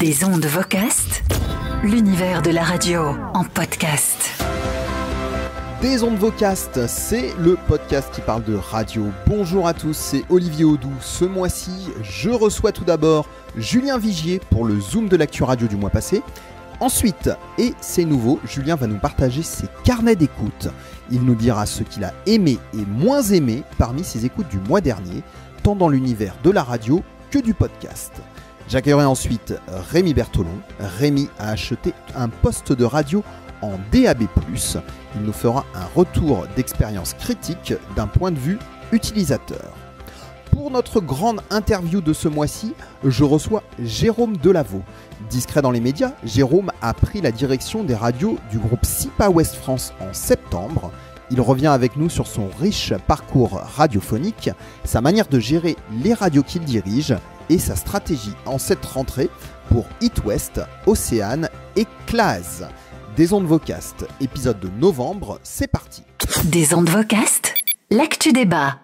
Des ondes vocastes, l'univers de la radio en podcast. Des ondes vocastes, c'est le podcast qui parle de radio. Bonjour à tous, c'est Olivier Audou. Ce mois-ci, je reçois tout d'abord Julien Vigier pour le Zoom de l'actu radio du mois passé. Ensuite, et c'est nouveau, Julien va nous partager ses carnets d'écoute. Il nous dira ce qu'il a aimé et moins aimé parmi ses écoutes du mois dernier, tant dans l'univers de la radio que du podcast. J'accueillerai ensuite Rémi Bertolon. Rémi a acheté un poste de radio en DAB+. Il nous fera un retour d'expérience critique d'un point de vue utilisateur. Pour notre grande interview de ce mois-ci, je reçois Jérôme Delaveau. Discret dans les médias, Jérôme a pris la direction des radios du groupe SIPA Ouest France en septembre. Il revient avec nous sur son riche parcours radiophonique, sa manière de gérer les radios qu'il dirige et sa stratégie en cette rentrée pour Hit West, Océane et Clase. Des ondes vocastes, épisode de novembre, c'est parti. Des ondes vocast, l'actu débat.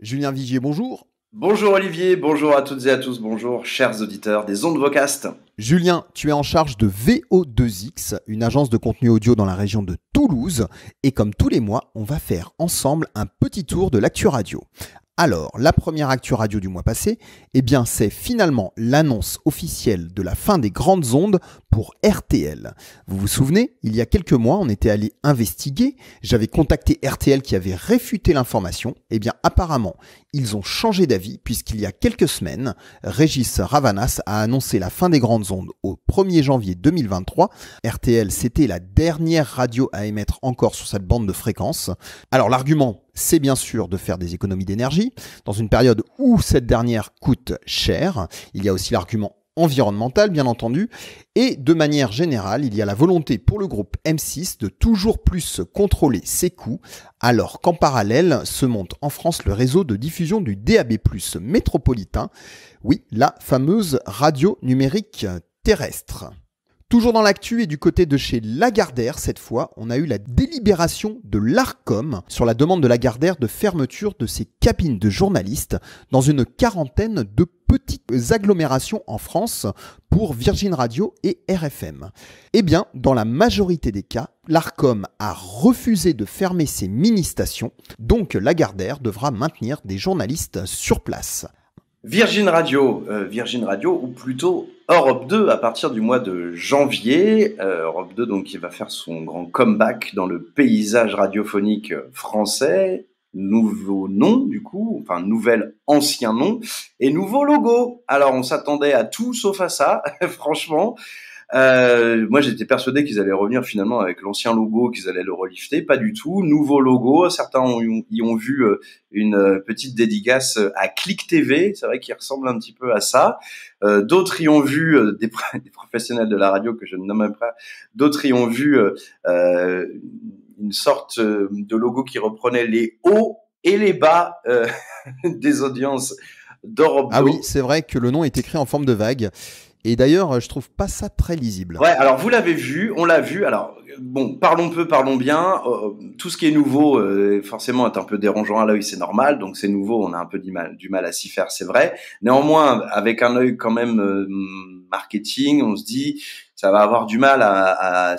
Julien Vigier, bonjour. Bonjour Olivier, bonjour à toutes et à tous, bonjour chers auditeurs des ondes vocastes. Julien, tu es en charge de VO2X, une agence de contenu audio dans la région de Toulouse, et comme tous les mois, on va faire ensemble un petit tour de l'actu radio. Alors, la première actu radio du mois passé, eh bien, c'est finalement l'annonce officielle de la fin des grandes ondes pour RTL. Vous vous souvenez, il y a quelques mois, on était allé investiguer, j'avais contacté RTL qui avait réfuté l'information. Eh bien, apparemment, ils ont changé d'avis puisqu'il y a quelques semaines, Régis Ravanas a annoncé la fin des grandes ondes au 1er janvier 2023. RTL, c'était la dernière radio à émettre encore sur cette bande de fréquence. Alors, l'argument c'est bien sûr de faire des économies d'énergie, dans une période où cette dernière coûte cher. Il y a aussi l'argument environnemental, bien entendu, et de manière générale, il y a la volonté pour le groupe M6 de toujours plus contrôler ses coûts, alors qu'en parallèle se monte en France le réseau de diffusion du DAB+, métropolitain, oui, la fameuse radio numérique terrestre. Toujours dans l'actu et du côté de chez Lagardère, cette fois, on a eu la délibération de l'ARCOM sur la demande de Lagardère de fermeture de ses cabines de journalistes dans une quarantaine de petites agglomérations en France pour Virgin Radio et RFM. Eh bien, dans la majorité des cas, l'ARCOM a refusé de fermer ses mini-stations, donc Lagardère devra maintenir des journalistes sur place. Virgin Radio, euh, Virgin Radio, ou plutôt Europe 2, à partir du mois de janvier. Euh, Europe 2, donc, qui va faire son grand comeback dans le paysage radiophonique français. Nouveau nom, du coup, enfin, nouvel ancien nom, et nouveau logo. Alors, on s'attendait à tout sauf à ça, franchement. Euh, moi, j'étais persuadé qu'ils allaient revenir finalement avec l'ancien logo, qu'ils allaient le relifter. Pas du tout. Nouveau logo. Certains y ont vu euh, une euh, petite dédicace à Click TV. C'est vrai qu'il ressemble un petit peu à ça. d'autres y ont vu des, professionnels de la radio que je ne nommerai pas. D'autres y ont vu une sorte de logo qui reprenait les hauts et les bas des audiences d'Europe. Ah oui, c'est vrai que le nom est écrit en forme de vague. Et d'ailleurs, je trouve pas ça très lisible. Ouais, alors vous l'avez vu, on l'a vu. Alors bon, parlons peu, parlons bien. Euh, tout ce qui est nouveau, euh, forcément, est un peu dérangeant à l'œil, c'est normal. Donc c'est nouveau, on a un peu du mal, du mal à s'y faire, c'est vrai. Néanmoins, avec un œil quand même euh, marketing, on se dit ça va avoir du mal à, à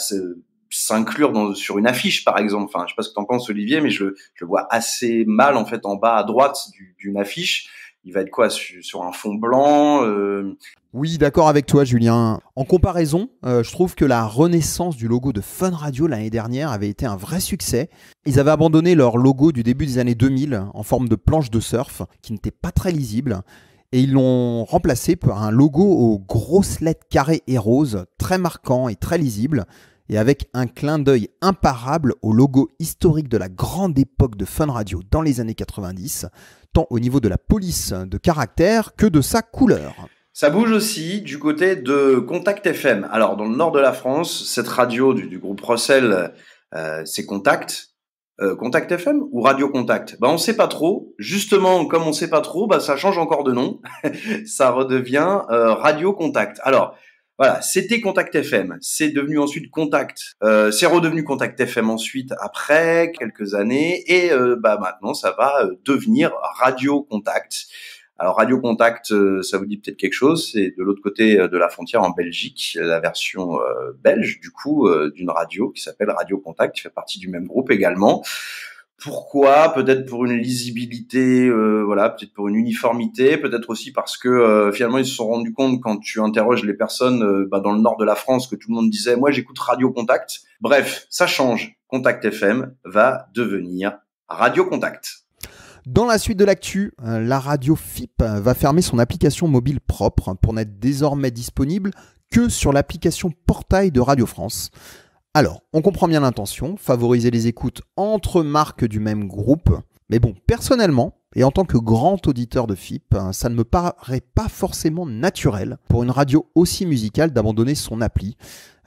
s'inclure sur une affiche, par exemple. Enfin, je sais pas ce que en penses, Olivier, mais je, je vois assez mal, en fait, en bas à droite d'une affiche il va être quoi sur, un fond blanc euh? Oui, d'accord avec toi, Julien. En comparaison, euh, je trouve que la renaissance du logo de Fun Radio l'année dernière avait été un vrai succès. Ils avaient abandonné leur logo du début des années 2000 en forme de planche de surf qui n'était pas très lisible. Et ils l'ont remplacé par un logo aux grosses lettres carrées et roses, très marquant et très lisible, et avec un clin d'œil imparable au logo historique de la grande époque de Fun Radio dans les années 90, tant au niveau de la police de caractère que de sa couleur. Ça bouge aussi du côté de Contact FM. Alors, dans le nord de la France, cette radio du, groupe Rossel, euh, c'est Contact. Euh, Contact FM ou Radio Contact bah, On ne sait pas trop. Justement, comme on ne sait pas trop, ben, ça change encore de nom. ça redevient euh, Radio Contact. Alors, voilà, c'était Contact FM. C'est devenu ensuite Contact. Euh, c'est redevenu Contact FM ensuite après quelques années et euh, bah maintenant ça va euh, devenir Radio Contact. Alors Radio Contact, euh, ça vous dit peut-être quelque chose. C'est de l'autre côté de la frontière en Belgique, la version belge du coup d'une radio qui s'appelle Radio Contact, qui fait partie du même groupe également. Pourquoi Peut-être pour une lisibilité, euh, voilà, peut-être pour une uniformité, peut-être aussi parce que euh, finalement ils se sont rendus compte quand tu interroges les personnes euh, bah, dans le nord de la France que tout le monde disait moi j'écoute Radio Contact. Bref, ça change. Contact FM va devenir Radio Contact. Dans la suite de l'actu, la radio FIP va fermer son application mobile propre pour n'être désormais disponible que sur l'application Portail de Radio France. Alors, on comprend bien l'intention, favoriser les écoutes entre marques du même groupe. Mais bon, personnellement, et en tant que grand auditeur de FIP, hein, ça ne me paraît pas forcément naturel pour une radio aussi musicale d'abandonner son appli.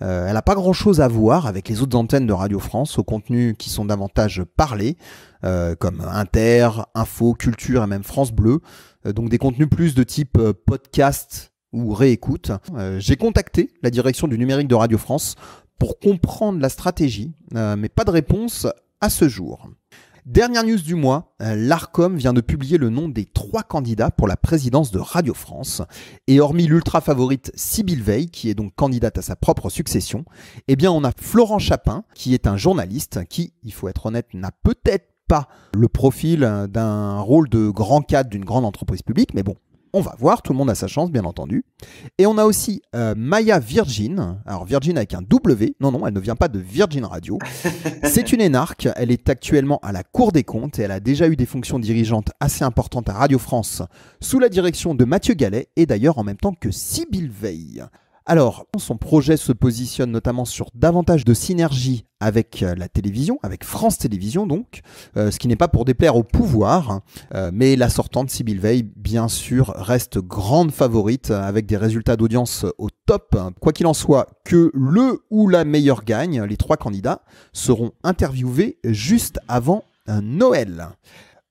Euh, elle n'a pas grand-chose à voir avec les autres antennes de Radio France, aux contenus qui sont davantage parlés, euh, comme Inter, Info, Culture et même France Bleu. Euh, donc des contenus plus de type podcast ou réécoute. J'ai contacté la direction du numérique de Radio France pour comprendre la stratégie, euh, mais pas de réponse à ce jour. Dernière news du mois, euh, l'ARCOM vient de publier le nom des trois candidats pour la présidence de Radio France. Et hormis l'ultra favorite Sybille Veil, qui est donc candidate à sa propre succession, eh bien on a Florent Chapin, qui est un journaliste qui, il faut être honnête, n'a peut-être pas le profil euh, d'un rôle de grand cadre d'une grande entreprise publique, mais bon, on va voir, tout le monde a sa chance, bien entendu. Et on a aussi euh, Maya Virgin, alors Virgin avec un W, non, non, elle ne vient pas de Virgin Radio. C'est une énarque, elle est actuellement à la Cour des comptes et elle a déjà eu des fonctions dirigeantes assez importantes à Radio France sous la direction de Mathieu Gallet et d'ailleurs en même temps que Sybille Veil. Alors, son projet se positionne notamment sur davantage de synergie avec euh, la télévision, avec France Télévisions donc, euh, ce qui n'est pas pour déplaire au pouvoir, hein. euh, mais la sortante Sybille Veil, bien sûr, reste grande favorite avec des résultats d'audience au top. Hein. Quoi qu'il en soit, que le ou la meilleure gagne, les trois candidats seront interviewés juste avant Noël.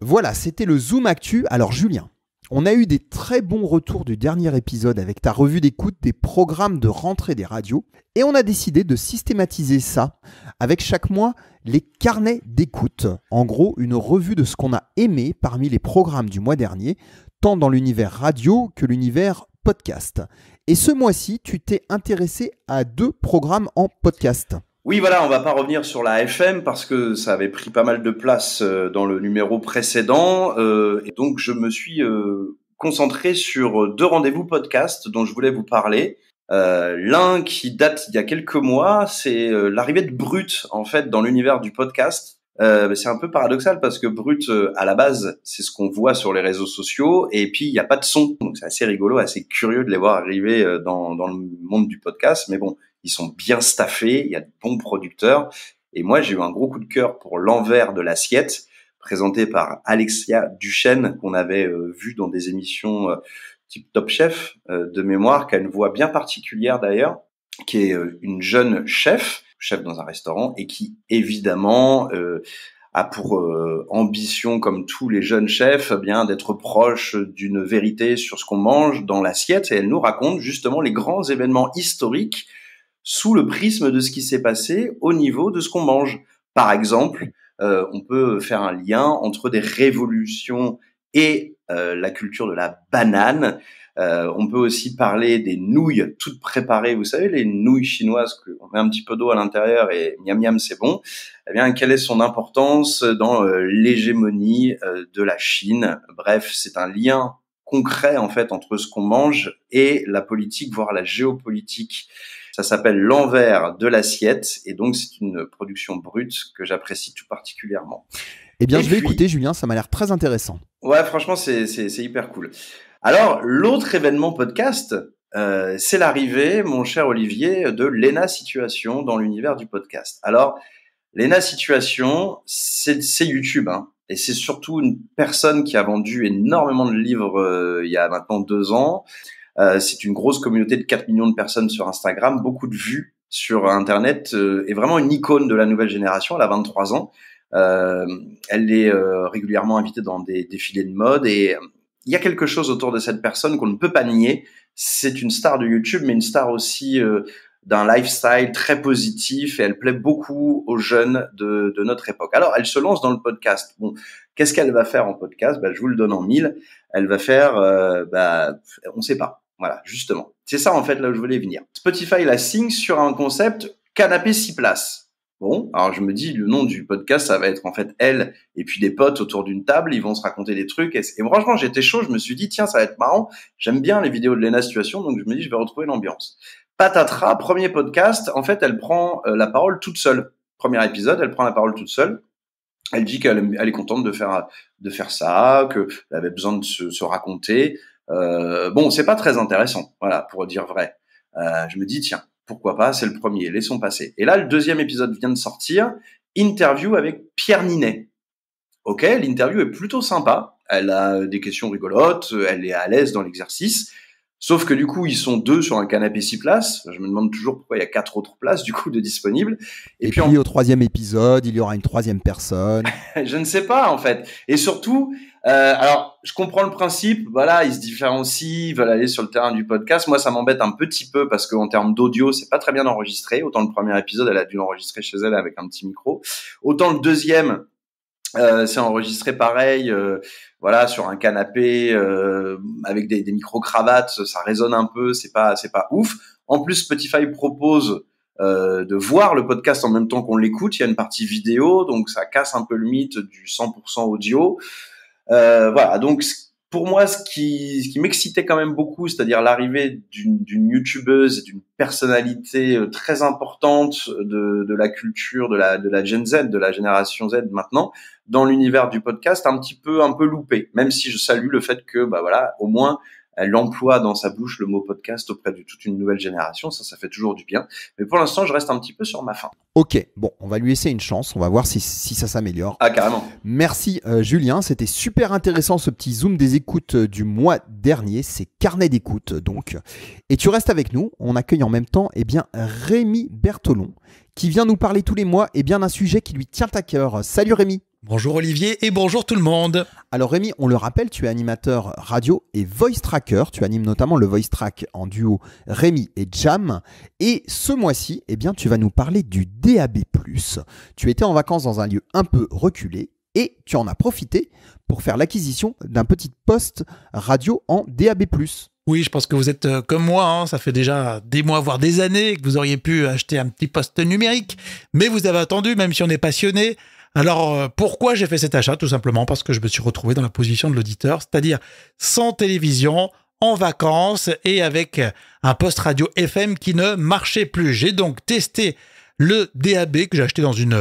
Voilà, c'était le Zoom Actu. Alors Julien, on a eu des très bons retours du dernier épisode avec ta revue d'écoute des programmes de rentrée des radios et on a décidé de systématiser ça avec chaque mois les carnets d'écoute. En gros, une revue de ce qu'on a aimé parmi les programmes du mois dernier, tant dans l'univers radio que l'univers podcast. Et ce mois-ci, tu t'es intéressé à deux programmes en podcast. Oui, voilà, on va pas revenir sur la FM parce que ça avait pris pas mal de place euh, dans le numéro précédent. Euh, et donc, je me suis euh, concentré sur deux rendez-vous podcast dont je voulais vous parler. L'un qui date il y a quelques mois, c'est l'arrivée de Brut, en fait, dans l'univers du podcast. c'est un peu paradoxal parce que Brut, à la base, c'est ce qu'on voit sur les réseaux sociaux et puis il n'y a pas de son. Donc, c'est assez rigolo, assez curieux de les voir arriver dans le monde du podcast. Mais bon, ils sont bien staffés, il y a de bons producteurs. Et moi, j'ai eu un gros coup de cœur pour l'envers de l'assiette, présenté par Alexia Duchesne, qu'on avait euh, vu dans des émissions euh, type Top Chef euh, de mémoire, qui a une voix bien particulière d'ailleurs, qui est une jeune chef, chef dans un restaurant, et qui évidemment a pour ambition, comme tous les jeunes chefs, eh bien d'être proche d'une vérité sur ce qu'on mange dans l'assiette. Et elle nous raconte justement les grands événements historiques sous le prisme de ce qui s'est passé au niveau de ce qu'on mange. Par exemple, euh, on peut faire un lien entre des révolutions et euh, la culture de la banane. Euh, on peut aussi parler des nouilles toutes préparées. Vous savez, les nouilles chinoises, on met un petit peu d'eau à l'intérieur et miam miam, c'est bon. Eh bien, quelle est son importance dans l'hégémonie de la Chine Bref, c'est un lien concret en fait entre ce qu'on mange et la politique, voire la géopolitique. Ça s'appelle l'envers de l'assiette et donc c'est une production brute que j'apprécie tout particulièrement. Eh bien, je vais écouter, Julien, ça m'a l'air très intéressant. Ouais, franchement, c'est hyper cool. Alors, l'autre événement podcast, euh, c'est l'arrivée, mon cher Olivier, de l'ENA Situation dans l'univers du podcast. Alors, l'ENA Situation, c'est YouTube, hein, et c'est surtout une personne qui a vendu énormément de livres euh, il y a maintenant deux ans. Euh, c'est une grosse communauté de 4 millions de personnes sur Instagram, beaucoup de vues sur Internet, euh, et vraiment une icône de la nouvelle génération, elle a 23 ans. Euh, elle est régulièrement invitée dans des défilés de mode et il y a quelque chose autour de cette personne qu'on ne peut pas nier. C'est une star de YouTube, mais une star aussi d'un lifestyle très positif et elle plaît beaucoup aux jeunes de, notre époque. Alors, elle se lance dans le podcast. Bon, qu'est-ce qu'elle va faire en podcast bah, Je vous le donne en mille. Elle va faire, bah, on ne sait pas. Voilà, justement. C'est ça, en fait, là où je voulais venir. Spotify la signe sur un concept canapé 6 places. Bon, alors je me dis, le nom du podcast, ça va être en fait elle et puis des potes autour d'une table, ils vont se raconter des trucs. Et, franchement, j'étais chaud, je me suis dit, tiens, ça va être marrant. J'aime bien les vidéos de Lena Situation, donc je me dis, je vais retrouver l'ambiance. Patatras, premier podcast, en fait, elle prend euh, la parole toute seule. Premier épisode, elle prend la parole toute seule elle dit qu'elle est contente de faire de faire ça, qu'elle avait besoin de se, se raconter. Euh, bon, c'est pas très intéressant, voilà, pour dire vrai. Euh, je me dis, tiens, pourquoi pas, c'est le premier, laissons passer. Et là, le deuxième épisode vient de sortir, interview avec Pierre Ninet. Ok, l'interview est plutôt sympa, elle a des questions rigolotes, elle est à l'aise dans l'exercice, sauf que du coup, ils sont deux sur un canapé six places, je me demande toujours pourquoi il y a quatre autres places du coup de disponibles. Et, puis, au troisième épisode, il y aura une troisième personne. je ne sais pas en fait. Et surtout, euh, alors, je comprends le principe. Voilà, ils se différencient, ils veulent aller sur le terrain du podcast. Moi, ça m'embête un petit peu parce qu'en termes d'audio, c'est pas très bien enregistré. Autant le premier épisode, elle a dû l'enregistrer chez elle avec un petit micro. Autant le deuxième, euh, c'est enregistré pareil, euh, voilà, sur un canapé avec des, des micro cravates, ça résonne un peu, c'est pas c'est pas ouf. En plus, Spotify propose de voir le podcast en même temps qu'on l'écoute. Il y a une partie vidéo, donc ça casse un peu le mythe du 100% audio. Euh, voilà, donc pour moi, ce qui, ce qui m'excitait quand même beaucoup, c'est-à-dire l'arrivée d'une youtubeuse et d'une personnalité euh, très importante de, la culture, de la, de la Gen Z, de la génération Z maintenant, dans l'univers du podcast, un petit peu, un peu loupé. Même si je salue le fait que, bah voilà, au moins elle emploie dans sa bouche le mot podcast auprès de toute une nouvelle génération. Ça, ça fait toujours du bien. Mais pour l'instant, je reste un petit peu sur ma faim. Ok, bon, on va lui laisser une chance. On va voir si, ça s'améliore. Ah, carrément. Merci, euh, Julien. C'était super intéressant ce petit zoom des écoutes euh, du mois dernier. C'est carnet d'écoute, donc. Et tu restes avec nous. On accueille en même temps, eh bien, Rémi Bertolon, qui vient nous parler tous les mois, et eh bien, d'un sujet qui lui tient à cœur. Salut, Rémi. Bonjour Olivier et bonjour tout le monde. Alors Rémi, on le rappelle, tu es animateur radio et voice tracker. Tu animes notamment le voice track en duo Rémi et Jam. Et ce mois-ci, eh bien, tu vas nous parler du DAB+. Tu étais en vacances dans un lieu un peu reculé et tu en as profité pour faire l'acquisition d'un petit poste radio en DAB+. Oui, je pense que vous êtes euh, comme moi, hein, ça fait déjà des mois, voire des années, que vous auriez pu acheter un petit poste numérique, mais vous avez attendu, même si on est passionné, alors, euh, pourquoi j'ai fait cet achat Tout simplement parce que je me suis retrouvé dans la position de l'auditeur, c'est-à-dire sans télévision, en vacances et avec un poste radio FM qui ne marchait plus. J'ai donc testé le DAB que j'ai acheté dans une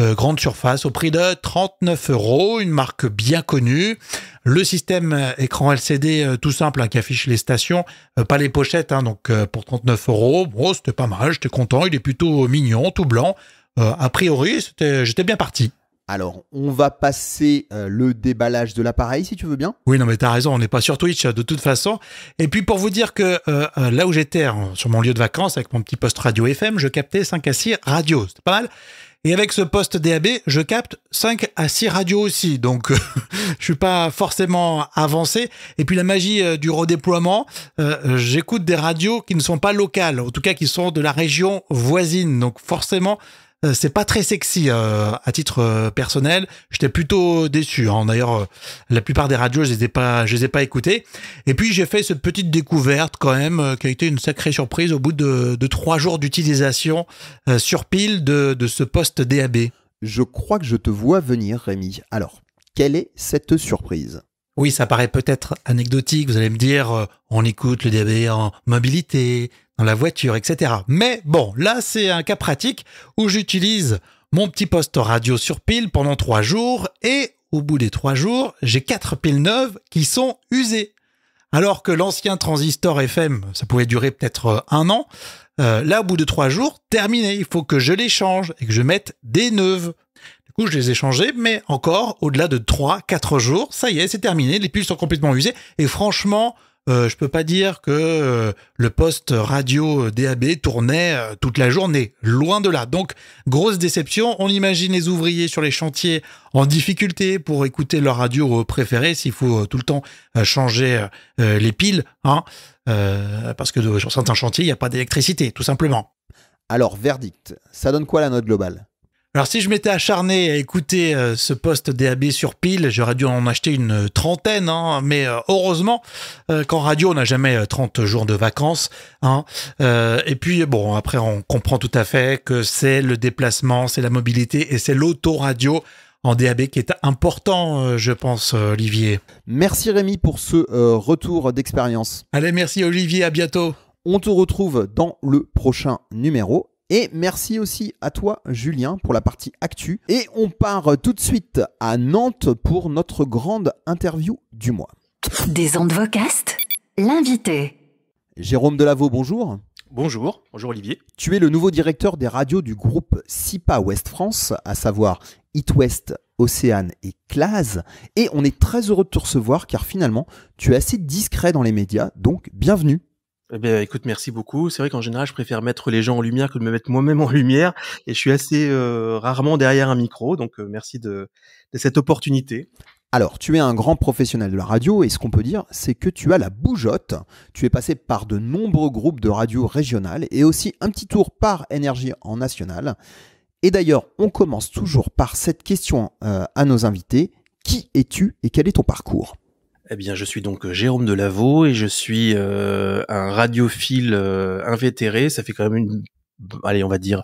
euh, grande surface au prix de 39 euros, une marque bien connue. Le système euh, écran LCD tout simple hein, qui affiche les stations, pas les pochettes, hein, donc pour 39 euros. Bon, c'était pas mal, j'étais content, il est plutôt mignon, tout blanc. a priori, j'étais bien parti. Alors, on va passer euh, le déballage de l'appareil, si tu veux bien. Oui, non, mais t'as raison, on n'est pas sur Twitch de toute façon. Et puis, pour vous dire que euh, euh, là où j'étais, sur mon lieu de vacances, avec mon petit poste radio FM, je captais 5 à 6 radios. C'est pas mal. Et avec ce poste DAB, je capte 5 à 6 radios aussi. Donc, je suis pas forcément avancé. Et puis, la magie du redéploiement, j'écoute des radios qui ne sont pas locales, en tout cas qui sont de la région voisine. Donc, forcément, euh, c'est pas très sexy euh, à titre euh, personnel. J'étais plutôt déçu. Hein. D'ailleurs, la plupart des radios, je les ai pas, je les ai pas écoutées. Et puis j'ai fait cette petite découverte quand même, qui a été une sacrée surprise au bout de, trois jours d'utilisation sur pile de, de ce poste DAB. Je crois que je te vois venir, Rémi. Alors, quelle est cette surprise oui, ça paraît peut-être anecdotique, vous allez me dire, euh, on écoute le DAB en mobilité, dans la voiture, etc. Mais bon, là c'est un cas pratique où j'utilise mon petit poste radio sur pile pendant trois jours et au bout des trois jours, j'ai quatre piles neuves qui sont usées. Alors que l'ancien transistor FM, ça pouvait durer peut-être euh, un an, euh, là au bout de trois jours, terminé, il faut que je les change et que je mette des neuves je les ai changés, mais encore au-delà de 3-4 jours, ça y est, c'est terminé, les piles sont complètement usées. Et franchement, je euh, je peux pas dire que euh, le poste radio DAB tournait euh, toute la journée, loin de là. Donc grosse déception, on imagine les ouvriers sur les chantiers en difficulté pour écouter leur radio préférée s'il faut tout le temps changer les piles, hein, parce que sur certains chantiers, il n'y a pas d'électricité, tout simplement. Alors, verdict, ça donne quoi la note globale alors si je m'étais acharné à écouter euh, ce poste DAB sur pile, j'aurais dû en acheter une euh, trentaine, hein. mais euh, heureusement quand qu'en radio on n'a jamais 30 jours de vacances. Hein, et puis bon, après on comprend tout à fait que c'est le déplacement, c'est la mobilité et c'est l'autoradio en DAB qui est important, je pense, Olivier. Merci Rémi pour ce retour d'expérience. Allez, merci Olivier, à bientôt. On te retrouve dans le prochain numéro et merci aussi à toi, Julien, pour la partie actu. Et on part tout de suite à Nantes pour notre grande interview du mois. Des ondes vocastes, l'invité. Jérôme Delaveau, bonjour. Bonjour, bonjour Olivier. Tu es le nouveau directeur des radios du groupe SIPA West France, à savoir It West, Océane et Clase. Et on est très heureux de te recevoir car finalement, tu es assez discret dans les médias, donc bienvenue. Eh écoute, merci beaucoup. C'est vrai qu'en général, je préfère mettre les gens en lumière que de me mettre moi-même en lumière, et je suis assez euh, rarement derrière un micro, donc euh, merci de, cette opportunité. Alors, tu es un grand professionnel de la radio, et ce qu'on peut dire, c'est que tu as la boujotte. Tu es passé par de nombreux groupes de radio régionales, et aussi un petit tour par énergie en nationale. Et d'ailleurs, on commence toujours par cette question euh, à nos invités. Qui es-tu et quel est ton parcours eh bien, je suis donc euh, Jérôme Delaveau et je suis euh, un radiophile euh, invétéré. Ça fait quand même une allez, on va dire,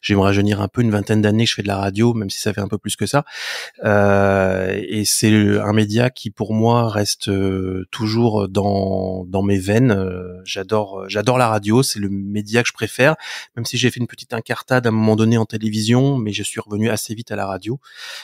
j'aimerais jeunir rajeunir un peu, une vingtaine d'années, je fais de la radio, même si ça fait un peu plus que ça. Euh, et c'est un média qui, pour moi, reste euh, toujours dans, dans mes veines. Euh, j'adore, j'adore la radio, c'est le média que je préfère, même si j'ai fait une petite incartade à un moment donné en télévision, mais je suis revenu assez vite à la radio.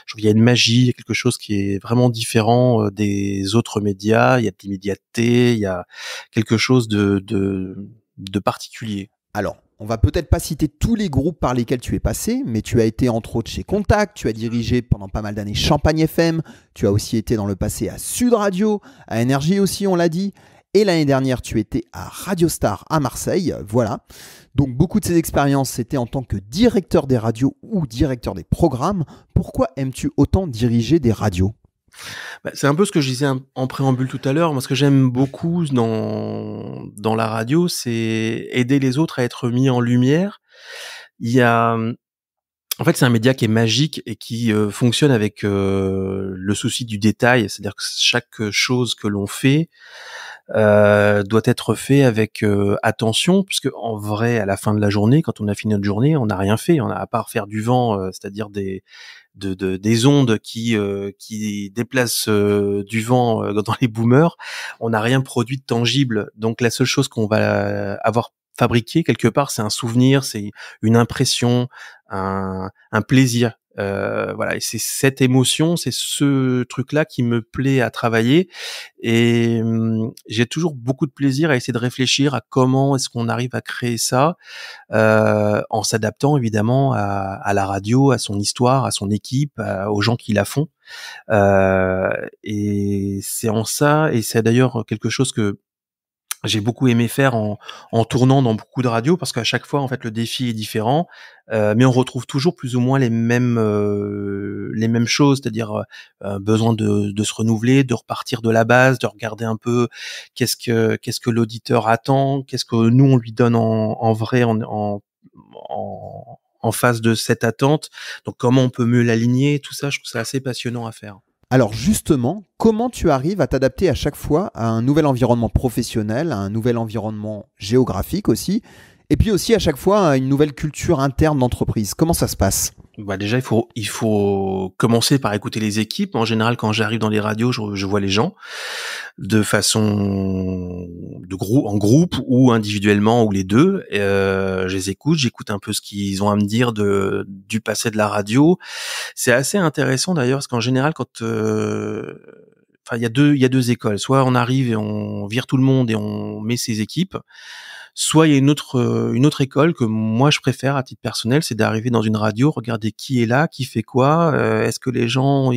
Je trouve qu'il y a une magie, quelque chose qui est vraiment différent des autres médias. Il y a de l'immédiateté, il y a quelque chose de, de, de particulier. Alors, on va peut-être pas citer tous les groupes par lesquels tu es passé, mais tu as été entre autres chez Contact, tu as dirigé pendant pas mal d'années Champagne FM, tu as aussi été dans le passé à Sud Radio, à Énergie aussi, on l'a dit, et l'année dernière tu étais à Radio Star à Marseille, voilà. Donc beaucoup de ces expériences c'était en tant que directeur des radios ou directeur des programmes. Pourquoi aimes-tu autant diriger des radios bah, c'est un peu ce que je disais en préambule tout à l'heure. Moi, ce que j'aime beaucoup dans, la radio, c'est aider les autres à être mis en lumière. Il y a, en fait, c'est un média qui est magique et qui euh, fonctionne avec euh, le souci du détail. C'est-à-dire que chaque chose que l'on fait euh, doit être fait avec attention, puisque en vrai, à la fin de la journée, quand on a fini notre journée, on n'a rien fait. On a à part faire du vent, c'est-à-dire des des ondes qui euh, qui déplacent euh, du vent euh, dans les boomers, on n'a rien produit de tangible. Donc la seule chose qu'on va avoir fabriqué quelque part, c'est un souvenir, c'est une impression, un, un plaisir euh, voilà, et c'est cette émotion, c'est ce truc-là qui me plaît à travailler. Et mmh, j'ai toujours beaucoup de plaisir à essayer de réfléchir à comment est-ce qu'on arrive à créer ça, euh, en s'adaptant évidemment à, la radio, à son histoire, à son équipe, aux gens qui la font. Euh, et c'est en ça, et c'est d'ailleurs quelque chose que j'ai beaucoup aimé faire en, en, tournant dans beaucoup de radios parce qu'à chaque fois en fait le défi est différent euh, mais on retrouve toujours plus ou moins les mêmes euh, les mêmes choses c'est-à-dire euh, besoin de, de, se renouveler de repartir de la base de regarder un peu qu'est-ce que qu'est-ce que l'auditeur attend qu'est-ce que nous on lui donne en, en vrai en, en, en en face de cette attente donc comment on peut mieux l'aligner tout ça je trouve ça assez passionnant à faire alors justement, comment tu arrives à t'adapter à chaque fois à un nouvel environnement professionnel, à un nouvel environnement géographique aussi, et puis aussi à chaque fois à une nouvelle culture interne d'entreprise Comment ça se passe bah déjà il faut il faut commencer par écouter les équipes. En général, quand j'arrive dans les radios, je, je, vois les gens de façon de groupe en groupe ou individuellement ou les deux. Euh, je les écoute, j'écoute un peu ce qu'ils ont à me dire de du passé de la radio. C'est assez intéressant d'ailleurs parce qu'en général, quand euh, enfin il y a deux il y a deux écoles. Soit on arrive et on vire tout le monde et on met ses équipes. Soit il y a une autre, euh, une autre école que moi je préfère à titre personnel, c'est d'arriver dans une radio, regarder qui est là, qui fait quoi, euh, est-ce que les gens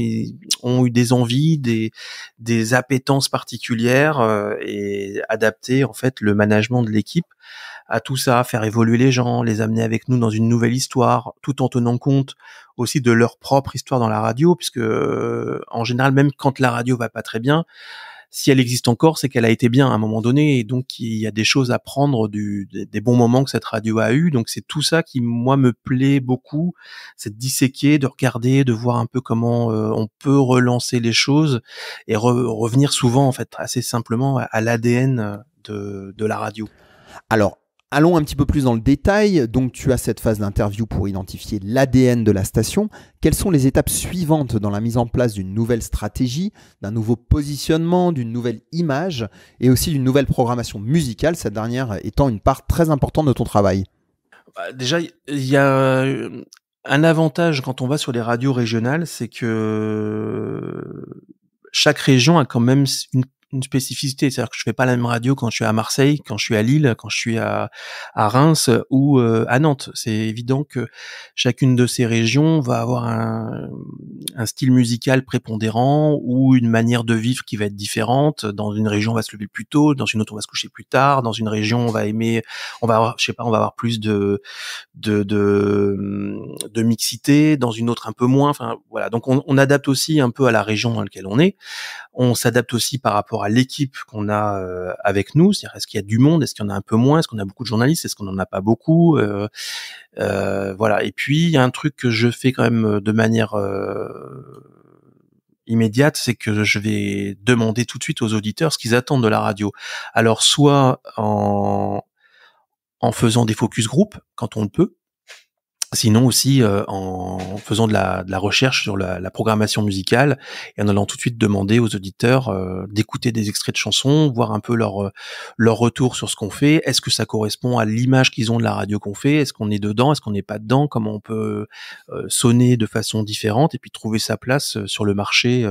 ont eu des envies, des, des appétences particulières euh, et adapter en fait le management de l'équipe à tout ça, faire évoluer les gens, les amener avec nous dans une nouvelle histoire, tout en tenant compte aussi de leur propre histoire dans la radio, puisque en général, même quand la radio va pas très bien, si elle existe encore, c'est qu'elle a été bien à un moment donné, et donc il y a des choses à prendre des bons moments que cette radio a eu. Donc c'est tout ça qui moi me plaît beaucoup, c'est de disséquer, de regarder, de voir un peu comment euh, on peut relancer les choses et revenir souvent en fait assez simplement à, l'ADN euh, de, de la radio. Alors Allons un petit peu plus dans le détail. Donc tu as cette phase d'interview pour identifier l'ADN de la station. Quelles sont les étapes suivantes dans la mise en place d'une nouvelle stratégie, d'un nouveau positionnement, d'une nouvelle image et aussi d'une nouvelle programmation musicale, cette dernière étant une part très importante de ton travail bah, Déjà, il y a un avantage quand on va sur les radios régionales, c'est que chaque région a quand même une, une spécificité, c'est-à-dire que je fais pas la même radio quand je suis à Marseille, quand je suis à Lille, quand je suis à, à Reims ou euh, à Nantes. C'est évident que chacune de ces régions va avoir un, un, style musical prépondérant ou une manière de vivre qui va être différente. Dans une région, on va se lever plus tôt, dans une autre, on va se coucher plus tard. Dans une région, on va aimer, on va avoir, je sais pas, on va avoir plus de de, de, de mixité, dans une autre un peu moins. Enfin voilà, donc on, on adapte aussi un peu à la région dans laquelle on est. On s'adapte aussi par rapport l'équipe qu'on a euh, avec nous, c'est-à-dire est-ce qu'il y a du monde, est-ce qu'il y en a un peu moins, est-ce qu'on a beaucoup de journalistes, est-ce qu'on n'en a pas beaucoup, euh, euh, voilà. Et puis il y a un truc que je fais quand même de manière immédiate, c'est que je vais demander tout de suite aux auditeurs ce qu'ils attendent de la radio. Alors soit en en faisant des focus group quand on le peut, Sinon aussi euh, en faisant de la, de la recherche sur la, la, programmation musicale et en allant tout de suite demander aux auditeurs euh, d'écouter des extraits de chansons, voir un peu leur euh, leur retour sur ce qu'on fait. Est-ce que ça correspond à l'image qu'ils ont de la radio qu'on fait Est-ce qu'on est dedans Est-ce qu'on n'est pas dedans Comment on peut sonner de façon différente et puis trouver sa place sur le marché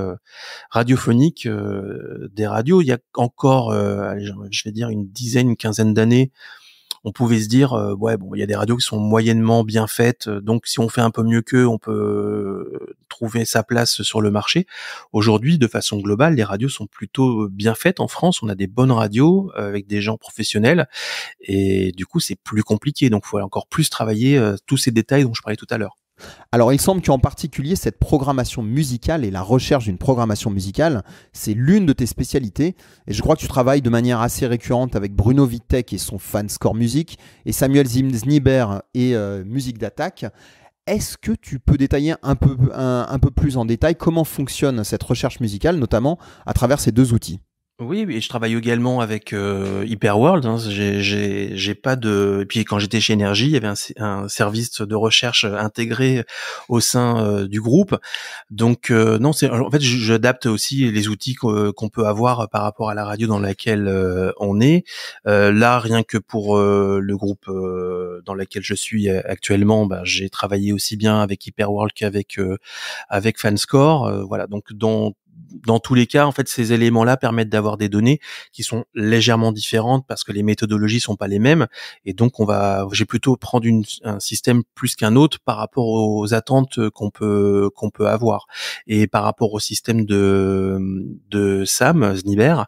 radiophonique des radios Il y a encore, je vais dire une dizaine, une quinzaine d'années on pouvait se dire euh, ouais bon il y a des radios qui sont moyennement bien faites euh, donc si on fait un peu mieux qu'eux on peut euh, trouver sa place sur le marché aujourd'hui de façon globale les radios sont plutôt bien faites en France on a des bonnes radios avec des gens professionnels et du coup c'est plus compliqué donc il faut encore plus travailler tous ces détails dont je parlais tout à l'heure alors il semble qu'en particulier cette programmation musicale et la recherche d'une programmation musicale, c'est l'une de tes spécialités, et je crois que tu travailles de manière assez récurrente avec Bruno Vitek et son Fanscore Music et Samuel Zimsniber et euh, Musique d'attaque. Est-ce que tu peux détailler un peu, un peu plus en détail comment fonctionne cette recherche musicale, notamment à travers ces deux outils oui, et je travaille également avec euh, Hyperworld. Hein. j'ai pas de. Et puis quand j'étais chez Energy, il y avait un, service de recherche intégré au sein euh, du groupe. Donc euh, non, c'est en fait j'adapte aussi les outils qu'on peut avoir par rapport à la radio dans laquelle on est. là, rien que pour le groupe dans lequel je suis actuellement, bah, j'ai travaillé aussi bien avec Hyperworld qu'avec avec Fanscore. voilà, donc dans dans tous les cas, en fait, ces éléments-là permettent d'avoir des données qui sont légèrement différentes parce que les méthodologies sont pas les mêmes, et donc on va, j'ai plutôt prendre un système plus qu'un autre par rapport aux attentes qu'on peut qu'on peut avoir, et par rapport au système de de Sam Sniber,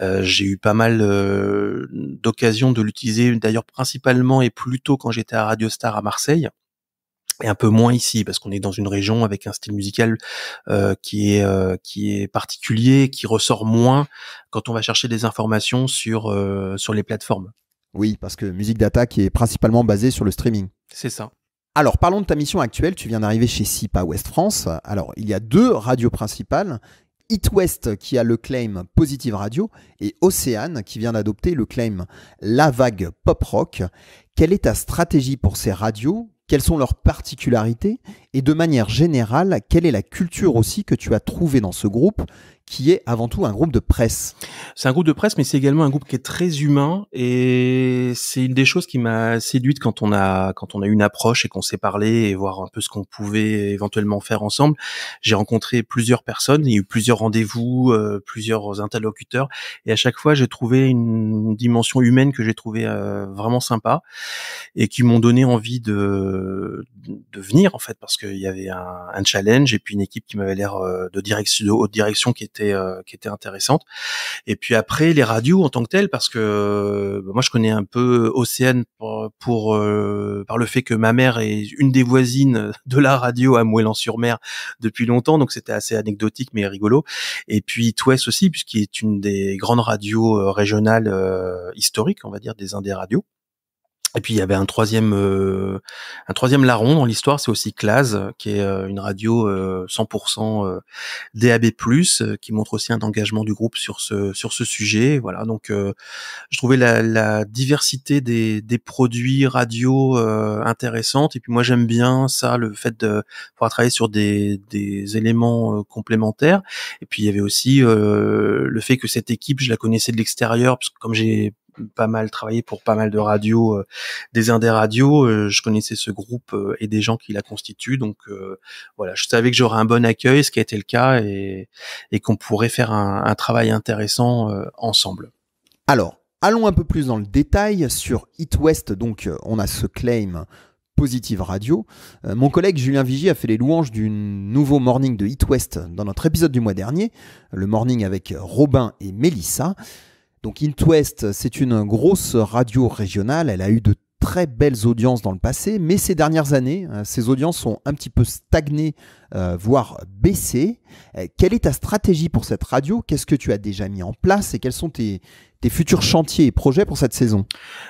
euh, j'ai eu pas mal euh, d'occasions de l'utiliser, d'ailleurs principalement et plutôt quand j'étais à Radio Star à Marseille et un peu moins ici parce qu'on est dans une région avec un style musical euh, qui est euh, qui est particulier, qui ressort moins quand on va chercher des informations sur euh, sur les plateformes. Oui, parce que Musique qui est principalement basé sur le streaming. C'est ça. Alors parlons de ta mission actuelle. Tu viens d'arriver chez SIPA West France. Alors il y a deux radios principales. It West qui a le claim Positive Radio et Océane qui vient d'adopter le claim La Vague Pop Rock. Quelle est ta stratégie pour ces radios quelles sont leurs particularités et de manière générale, quelle est la culture aussi que tu as trouvée dans ce groupe qui est avant tout un groupe de presse. C'est un groupe de presse, mais c'est également un groupe qui est très humain et c'est une des choses qui m'a séduite quand on a quand on a eu une approche et qu'on s'est parlé et voir un peu ce qu'on pouvait éventuellement faire ensemble. J'ai rencontré plusieurs personnes, il y a eu plusieurs rendez-vous, euh, plusieurs interlocuteurs et à chaque fois j'ai trouvé une dimension humaine que j'ai trouvé euh, vraiment sympa et qui m'ont donné envie de de venir en fait parce qu'il y avait un, un, challenge et puis une équipe qui m'avait l'air euh, de direction de haute direction qui était euh, qui était intéressante. Et puis après les radios en tant que telles, parce que euh, moi je connais un peu Océane pour, euh, par le fait que ma mère est une des voisines de la radio à Moëlan-sur-Mer depuis longtemps, donc c'était assez anecdotique mais rigolo. Et puis Twess aussi, puisqu'il est une des grandes radios régionales historiques, on va dire des Indes radios. Et puis il y avait un troisième, euh, un troisième larron dans l'histoire, c'est aussi Claz, qui est euh, une radio 100% euh, DAB+, qui montre aussi un engagement du groupe sur ce sur ce sujet. Voilà, donc je trouvais la, la diversité des, des, produits radio intéressante. Et puis moi j'aime bien ça, le fait de pouvoir travailler sur des, des éléments complémentaires. Et puis il y avait aussi le fait que cette équipe, je la connaissais de l'extérieur, parce que comme j'ai pas mal travaillé pour pas mal de radios, euh, des indés radios. Euh, je connaissais ce groupe euh, et des gens qui la constituent. Donc voilà, je savais que j'aurais un bon accueil, ce qui a été le cas, et, qu'on pourrait faire un, travail intéressant ensemble. Alors, allons un peu plus dans le détail sur It West. Donc, on a ce claim. Positive Radio. mon collègue Julien Vigier a fait les louanges du nouveau morning de Hit West dans notre épisode du mois dernier, le morning avec Robin et Mélissa. Donc Intwest, c'est une grosse radio régionale, elle a eu de très belles audiences dans le passé, mais ces dernières années, ces euh, audiences sont un petit peu stagnées, euh, voire baissées. Euh, quelle est ta stratégie pour cette radio Qu'est-ce que tu as déjà mis en place et quelles sont tes, des futurs chantiers et projets pour cette saison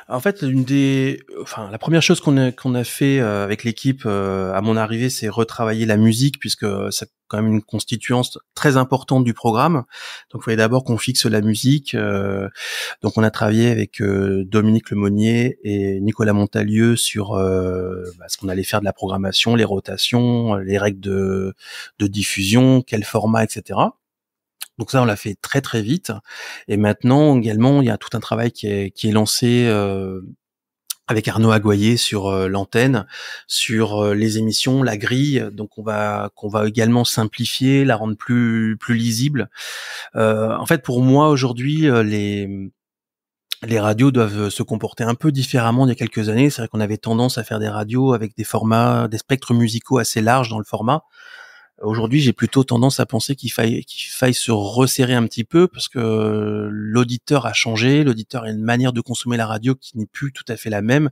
En fait, une des, enfin, la première chose qu'on a, qu'on a fait euh, avec l'équipe euh, à mon arrivée, c'est retravailler la musique puisque c'est quand même une constituance très importante du programme. Donc, il fallait d'abord qu'on fixe la musique. Euh, donc, on a travaillé avec Dominique Lemonnier et Nicolas Montalieu sur bah, ce qu'on allait faire de la programmation, les rotations, les règles de, de diffusion, quel format, etc. Donc ça, on l'a fait très très vite. Et maintenant, également, il y a tout un travail qui est, lancé euh, avec Arnaud Agoyer sur euh, l'antenne, sur euh, les émissions, la grille. Donc on va qu'on va également simplifier, la rendre plus plus lisible. en fait, pour moi aujourd'hui, les les radios doivent se comporter un peu différemment il y a quelques années. C'est vrai qu'on avait tendance à faire des radios avec des formats, des spectres musicaux assez larges dans le format. Aujourd'hui, j'ai plutôt tendance à penser qu'il faille qu'il faille se resserrer un petit peu parce que l'auditeur a changé, l'auditeur a une manière de consommer la radio qui n'est plus tout à fait la même.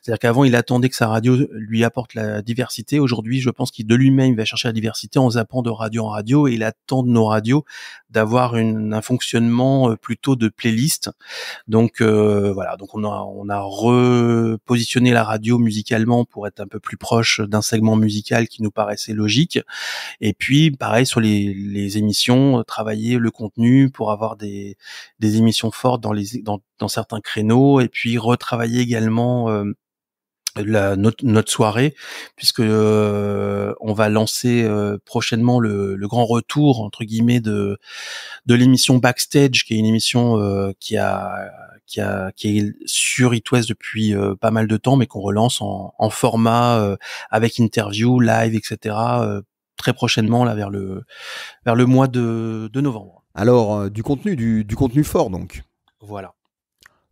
C'est-à-dire qu'avant, il attendait que sa radio lui apporte la diversité. Aujourd'hui, je pense qu'il de lui-même va chercher la diversité en zappant de radio en radio et il attend de nos radios d'avoir un fonctionnement euh, plutôt de playlist. Donc euh, voilà, donc on a on a repositionné la radio musicalement pour être un peu plus proche d'un segment musical qui nous paraissait logique. Et puis, pareil sur les, les émissions, euh, travailler le contenu pour avoir des, des émissions fortes dans, les, dans, dans certains créneaux, et puis retravailler également euh, la, notre, notre, soirée, puisque euh, on va lancer prochainement le, le, grand retour entre guillemets de de l'émission Backstage, qui est une émission qui a qui a qui est sur EatWest depuis pas mal de temps, mais qu'on relance en, en format avec interview, live, etc très prochainement, là, vers le, vers le mois de, de novembre. Alors, euh, du contenu, du, contenu fort, donc. Voilà.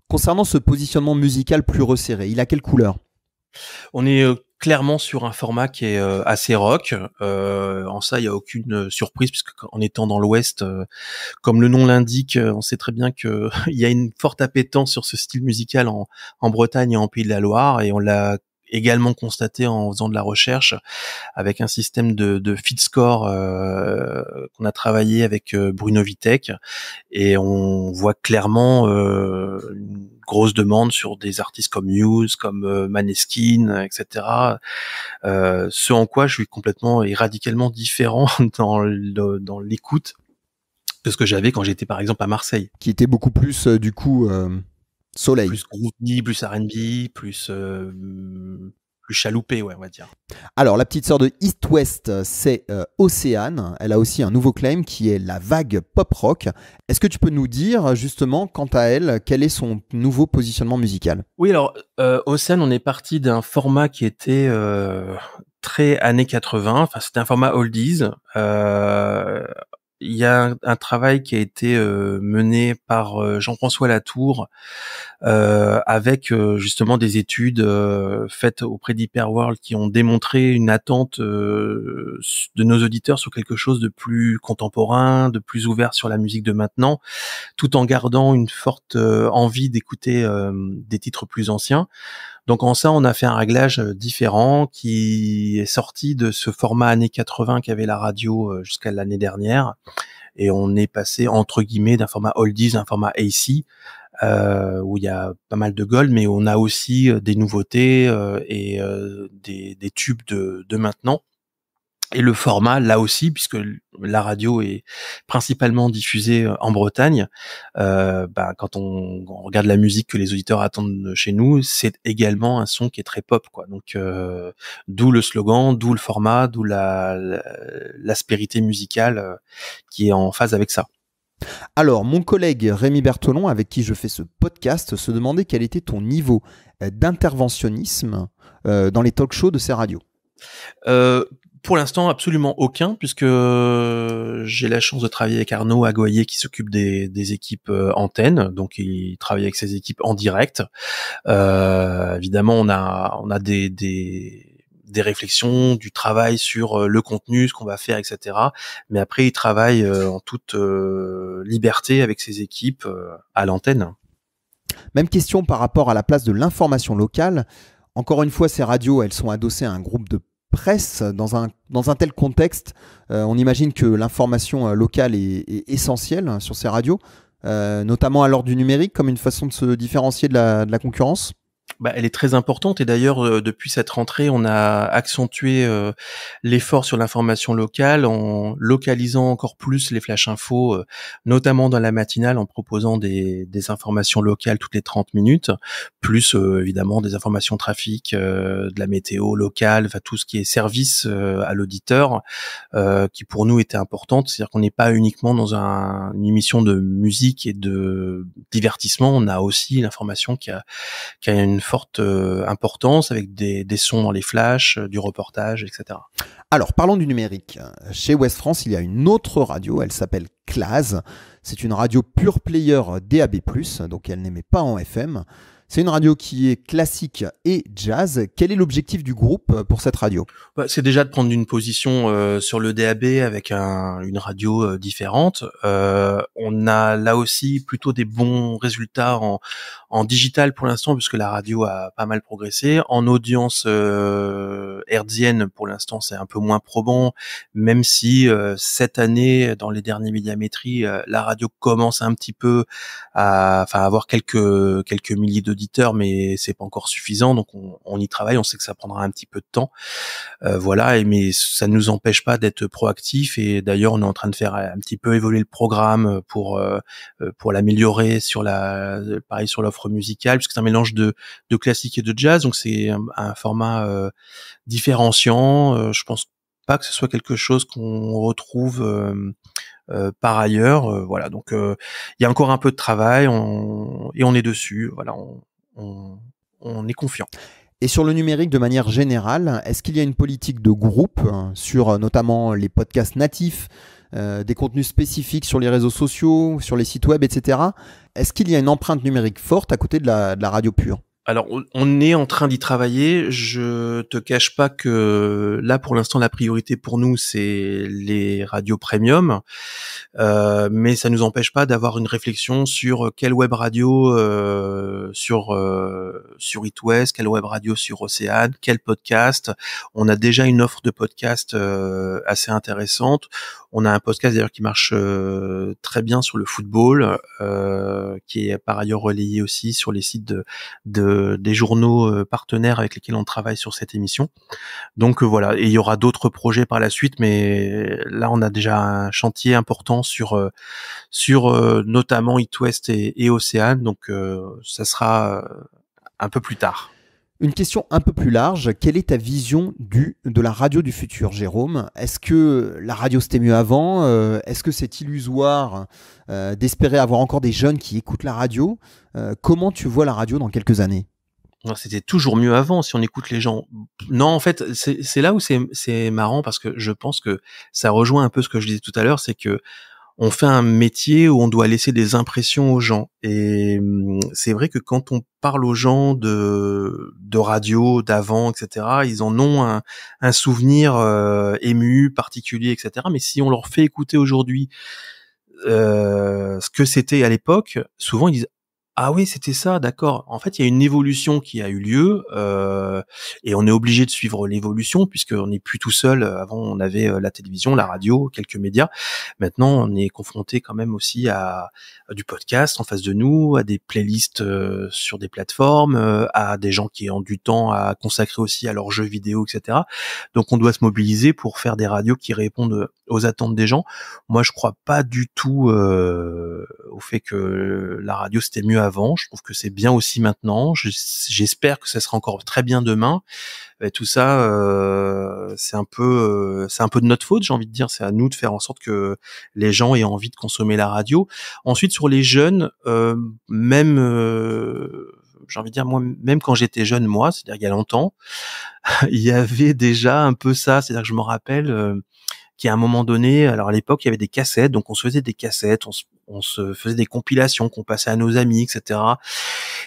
Concernant ce positionnement musical plus resserré, il a quelle couleur On est euh, clairement sur un format qui est euh, assez rock. en ça, il n'y a aucune surprise puisque en étant dans l'Ouest, comme le nom l'indique, on sait très bien que il y a une forte appétence sur ce style musical en, en Bretagne et en Pays de la Loire, et on l'a également constaté en faisant de la recherche avec un système de, de feed score euh, qu'on a travaillé avec euh, Bruno Vitek et on voit clairement euh, une grosse demande sur des artistes comme Muse, comme Maneskin, etc. ce en quoi je suis complètement et radicalement différent dans l'écoute de ce que j'avais quand j'étais par exemple à Marseille. Qui était beaucoup plus du coup Soleil. Plus groovy, plus RB, euh, plus, chaloupé, ouais, on va dire. Alors, la petite sœur de East West, c'est euh, Océane. Elle a aussi un nouveau claim qui est la vague pop rock. Est-ce que tu peux nous dire, justement, quant à elle, quel est son nouveau positionnement musical Oui, alors, euh, Océane, on est parti d'un format qui était très années 80. Enfin, c'était un format oldies il y a un, travail qui a été euh, mené par euh, Jean-François Latour euh, avec justement des études faites auprès d'Hyperworld qui ont démontré une attente de nos auditeurs sur quelque chose de plus contemporain, de plus ouvert sur la musique de maintenant, tout en gardant une forte envie d'écouter des titres plus anciens. Donc en ça, on a fait un réglage euh, différent qui est sorti de ce format années 80 qu'avait la radio euh, jusqu'à l'année dernière. Et on est passé entre guillemets d'un format oldies à un format AC. Euh, où il y a pas mal de gold, mais on a aussi des nouveautés et des, tubes de maintenant et le format, là aussi, puisque la radio est principalement diffusée euh, en Bretagne, euh, bah, quand on, regarde la musique que les auditeurs attendent chez nous, c'est également un son qui est très pop, quoi. Donc, euh, d'où le slogan, d'où le format, d'où l'aspérité musicale qui est en phase avec ça. Alors, mon collègue Rémi Bertolon, avec qui je fais ce podcast, se demandait quel était ton niveau d'interventionnisme dans les talk shows de ces radios. Euh, pour l'instant, absolument aucun, puisque euh, j'ai la chance de travailler avec Arnaud Agoyer qui s'occupe des, équipes euh, antennes, donc il travaille avec ses équipes en direct. Euh, évidemment, on a on a des, des réflexions, du travail sur le contenu, ce qu'on va faire, etc. Mais après, il travaille en toute liberté avec ses équipes à l'antenne. Même question par rapport à la place de l'information locale. Encore une fois, ces radios, elles sont adossées à un groupe de presse dans un, dans un tel contexte. Euh, on imagine que l'information euh, locale est, essentielle hein, sur ces radios, euh, notamment à l'ordre du numérique, comme une façon de se différencier de la, de la concurrence. Bah, elle est très importante et d'ailleurs euh, depuis cette rentrée on a accentué euh, l'effort sur l'information locale en localisant encore plus les flash infos euh, notamment dans la matinale en proposant des, des, informations locales toutes les 30 minutes plus évidemment des informations trafic de la météo locale enfin tout ce qui est service à l'auditeur qui pour nous était importante c'est-à-dire qu'on n'est pas uniquement dans un, une émission de musique et de divertissement on a aussi l'information qui a, qui a une une forte euh, importance avec des, sons dans les flashs, euh, du reportage, etc. Alors, parlons du numérique. Chez West France, il y a une autre radio, elle s'appelle CLAS. C'est une radio pure player DAB+, donc elle n'émet pas en FM. C'est une radio qui est classique et jazz. Quel est l'objectif du groupe euh, pour cette radio bah, C'est déjà de prendre une position euh, sur le DAB avec un, une radio euh, différente. Euh, on a là aussi plutôt des bons résultats en, en digital pour l'instant, puisque la radio a pas mal progressé. En audience hertzienne, pour l'instant, c'est un peu moins probant, même si cette année, dans les derniers médiamétries, la radio commence un petit peu à, enfin, avoir quelques quelques milliers de éditeur, mais c'est pas encore suffisant. Donc on, y travaille. On sait que ça prendra un petit peu de temps. Euh, voilà. Et mais ça ne nous empêche pas d'être proactif. Et d'ailleurs, on est en train de faire un petit peu évoluer le programme pour euh, euh, pour l'améliorer sur la pareil sur l'offre musicale, puisque c'est un mélange de de classique et de jazz. Donc c'est un, format différenciant. je pense pas que ce soit quelque chose qu'on retrouve par ailleurs. voilà, donc il y a encore un peu de travail et on est dessus. Voilà, on, on, est confiant. Et sur le numérique de manière générale, est-ce qu'il y a une politique de groupe hein, sur euh, notamment euh, les podcasts natifs, euh, des contenus spécifiques sur les réseaux sociaux, sur les sites web, etc. Est-ce qu'il y a une empreinte numérique forte à côté de la radio pure alors, on est en train d'y travailler. Je te cache pas que là, pour l'instant, la priorité pour nous, c'est les radios premium, euh, mais ça nous empêche pas d'avoir une réflexion sur quelle web radio euh, sur euh, sur It West, quelle web radio sur Océane, quel podcast. On a déjà une offre de podcast euh, assez intéressante. On a un podcast d'ailleurs qui marche très bien sur le football, qui est par ailleurs relayé aussi sur les sites de, de euh, des journaux euh, partenaires avec lesquels on travaille sur cette émission. Donc euh, voilà, il y aura d'autres projets par la suite, mais là on a déjà un chantier important sur sur notamment It et, et Océane, donc ça sera un peu plus tard. Une question un peu plus large, quelle est ta vision du, de la radio du futur, Jérôme Est-ce que la radio c'était mieux avant euh, Est-ce que c'est illusoire euh, d'espérer avoir encore des jeunes qui écoutent la radio euh, Comment tu vois la radio dans quelques années c'était toujours mieux avant si on écoute les gens. Non, en fait, c'est là où c'est marrant parce que je pense que ça rejoint un peu ce que je disais tout à l'heure, c'est que on fait un métier où on doit laisser des impressions aux gens. Et mmh, c'est vrai que quand on parle aux gens de, de radio, d'avant, etc., ils en ont un, souvenir euh, ému, particulier, etc. Mais si on leur fait écouter aujourd'hui euh, ce que c'était à l'époque, souvent ils disent ah oui, c'était ça, d'accord. En fait, il y a une évolution qui a eu lieu euh, et on est obligé de suivre l'évolution puisqu'on n'est plus tout seul. Avant, on avait euh, la télévision, la radio, quelques médias. Maintenant, on est confronté quand même aussi à, du podcast en face de nous, à des playlists euh, sur des plateformes, à des gens qui ont du temps à consacrer aussi à leurs jeux vidéo, etc. Donc, on doit se mobiliser pour faire des radios qui répondent aux attentes des gens. Moi, je crois pas du tout au fait que la radio c'était mieux avant, je trouve que c'est bien aussi maintenant, j'espère que ça sera encore très bien demain. tout ça, euh, c'est un peu, euh, c'est un peu de notre faute, j'ai envie de dire. C'est à nous de faire en sorte que les gens aient envie de consommer la radio. Ensuite, sur les jeunes, euh, même, j'ai envie de dire moi, même quand j'étais jeune, moi, c'est-à-dire il y a longtemps, il y avait déjà un peu ça. C'est-à-dire que je me rappelle qu'à un moment donné, alors à l'époque il y avait des cassettes, donc on se faisait des cassettes, on on se faisait des compilations qu'on passait à nos amis, etc.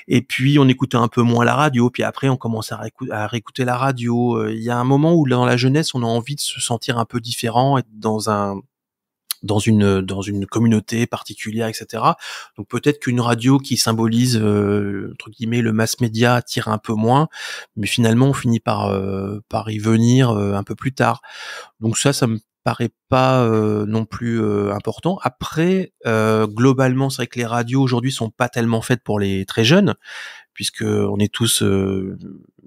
Et puis on écoutait un peu moins la radio, puis après on commence à, réécouter, la radio. Euh, il y a un moment où dans la jeunesse, on a envie de se sentir un peu différent, être dans un dans une dans une communauté particulière, etc. Donc peut-être qu'une radio qui symbolise euh, entre guillemets le mass média attire un peu moins, mais finalement on finit par euh, par y venir un peu plus tard. Donc ça, ça me paraît pas non plus important. Après, globalement, c'est vrai que les radios aujourd'hui sont pas tellement faites pour les très jeunes, puisque on est tous,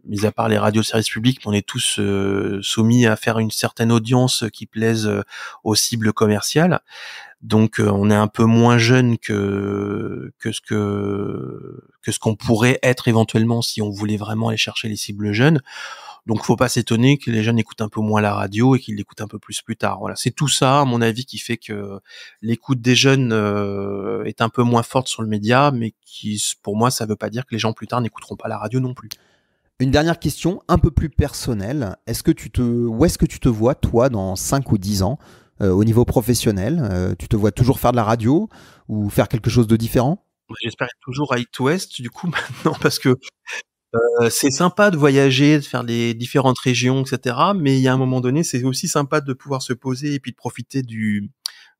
mis à part les radios services publics, on est tous soumis à faire une certaine audience qui plaise aux cibles commerciales. Donc, on est un peu moins jeune que que ce que que ce qu'on pourrait être éventuellement si on voulait vraiment aller chercher les cibles jeunes. Donc, faut pas s'étonner que les jeunes écoutent un peu moins la radio et qu'ils l'écoutent un peu plus plus tard. Voilà, c'est tout ça, à mon avis, qui fait que l'écoute des jeunes euh, est un peu moins forte sur le média, mais qui, pour moi, ça ne veut pas dire que les gens plus tard n'écouteront pas la radio non plus. Une dernière question, un peu plus personnelle. Est-ce que tu te, où est-ce que tu te vois toi dans 5 ou 10 ans euh, au niveau professionnel euh, Tu te vois toujours faire de la radio ou faire quelque chose de différent bah, J'espère toujours à East West du coup maintenant parce que euh, c'est sympa de voyager, de faire les différentes régions, etc. Mais il y a un moment donné, c'est aussi sympa de pouvoir se poser et puis de profiter du,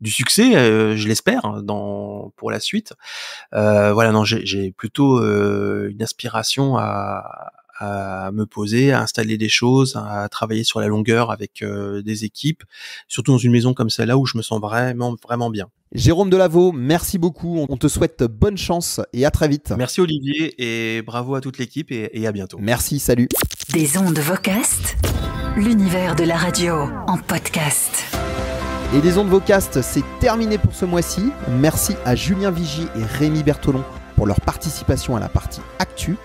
du succès, euh, je l'espère, hein, dans pour la suite. Euh, voilà, non, j'ai plutôt une aspiration à, à me poser, à installer des choses, à travailler sur la longueur avec euh, des équipes, surtout dans une maison comme celle-là où je me sens vraiment, vraiment bien. Jérôme Delaveau, merci beaucoup. On te souhaite bonne chance et à très vite. Merci Olivier et bravo à toute l'équipe et, à bientôt. Merci, salut. Des ondes vocastes, l'univers de la radio en podcast. Et des ondes vocastes, c'est terminé pour ce mois-ci. Merci à Julien Vigie et Rémi Bertolon pour leur participation à la partie Actu.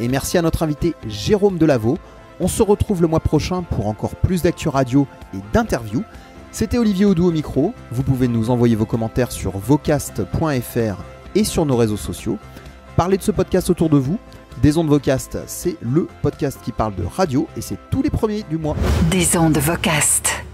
Et merci à notre invité Jérôme Delaveau. On se retrouve le mois prochain pour encore plus d'actu radio et d'interviews. C'était Olivier Audou au micro. Vous pouvez nous envoyer vos commentaires sur vocast.fr et sur nos réseaux sociaux. Parlez de ce podcast autour de vous. Des ondes vocast, c'est le podcast qui parle de radio et c'est tous les premiers du mois. Des ondes vocast.